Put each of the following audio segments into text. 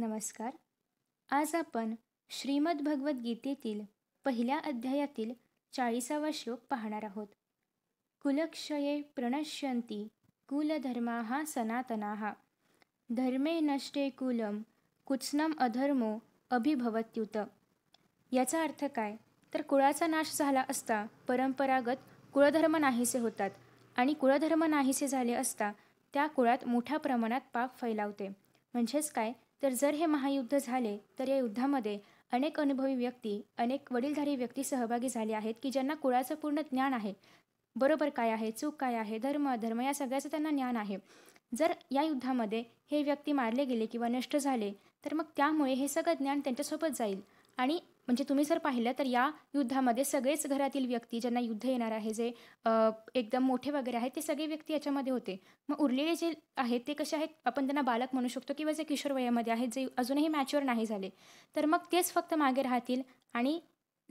नमस्कार आज आपण श्रीमद भगवद्गीतेतील पहिल्या अध्यायातील चाळीसावा श्लोक पाहणार आहोत कुलक्षये प्रणश्यंती कुलधर्मा सनातना धर्मे नष्टे कुलम कुत्सनम अधर्मो अभिभवत्युत याचा अर्थ काय तर कुळाचा नाश झाला असता परंपरागत कुळधर्म नाहीसे होतात आणि कुळधर्म नाहीसे झाले असता त्या कुळात मोठ्या प्रमाणात पाप फैलावते म्हणजेच काय तर जर हे महायुद्ध झाले तर या युद्धामध्ये अनेक अनुभवी व्यक्ती अनेक वडीलधारी व्यक्ती सहभागी झाले आहेत की ज्यांना कुळाचं पूर्ण ज्ञान आहे बरोबर काय आहे चूक काय आहे धर्म अधर्म या सगळ्याचं त्यांना ज्ञान आहे जर या युद्धामध्ये हे व्यक्ती मारले गेले किंवा नष्ट झाले तर मग त्यामुळे हे सगळं ज्ञान त्यांच्यासोबत जाईल आणि म्हणजे तुम्ही जर पाहिलं तर या युद्धामध्ये सगळेच घरातील व्यक्ती ज्यांना युद्ध येणार आहे जे एकदम मोठे वगैरे आहेत ते सगळे व्यक्ती याच्यामध्ये होते मग उरलेले जे आहेत ते कसे आहेत आपण त्यांना बालक म्हणू शकतो किंवा जे किशोर वयामध्ये आहेत जे अजूनही मॅच्युअर नाही झाले तर मग तेच फक्त मागे राहतील आणि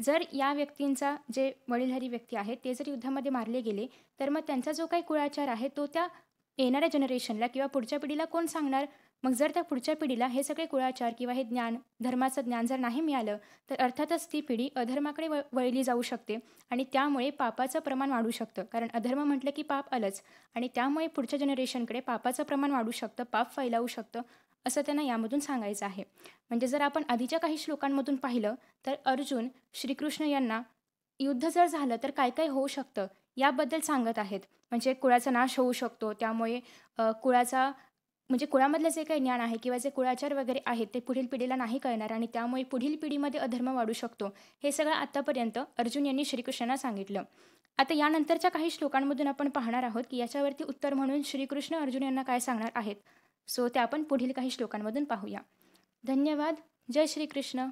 जर या व्यक्तींचा जे वडीलधारी व्यक्ती आहेत ते जर युद्धामध्ये मारले गेले तर मग त्यांचा जो काही कुळाचार आहे तो त्या येणाऱ्या जनरेशनला किंवा पुढच्या पिढीला कोण सांगणार मग जर त्या पुढच्या पिढीला हे सगळे कुळाचार किंवा हे ज्ञान धर्माचं ज्ञान जर नाही मिळालं तर अर्थातच ती पिढी अधर्माकडे व वळली जाऊ शकते आणि त्यामुळे पापाचं प्रमाण वाढू शकतं कारण अधर्म म्हटलं की पाप आलंच आणि त्यामुळे पुढच्या जनरेशनकडे पापाचं प्रमाण वाढू शकतं पाप फैलावू शकतं असं त्यांना यामधून सांगायचं आहे म्हणजे जर आपण आधीच्या काही श्लोकांमधून पाहिलं तर अर्जुन श्रीकृष्ण यांना युद्ध जर झालं तर काय काय होऊ शकतं याबद्दल सांगत आहेत म्हणजे कुळाचा नाश होऊ शकतो त्यामुळे कुळाचा म्हणजे कुळामधलं जे काही ज्ञान आहे किंवा जे कुळाचार वगैरे आहेत ते पुढील पिढीला नाही कळणार आणि त्यामुळे पुढील पिढीमध्ये अधर्म वाढू शकतो हे सगळं आतापर्यंत अर्जुन यांनी श्रीकृष्णांना सांगितलं आता यानंतरच्या काही श्लोकांमधून आपण पाहणार आहोत की याच्यावरती उत्तर म्हणून श्रीकृष्ण अर्जुन यांना काय सांगणार आहेत सो ते आपण पुढील काही श्लोकांमधून पाहूया धन्यवाद जय श्रीकृष्ण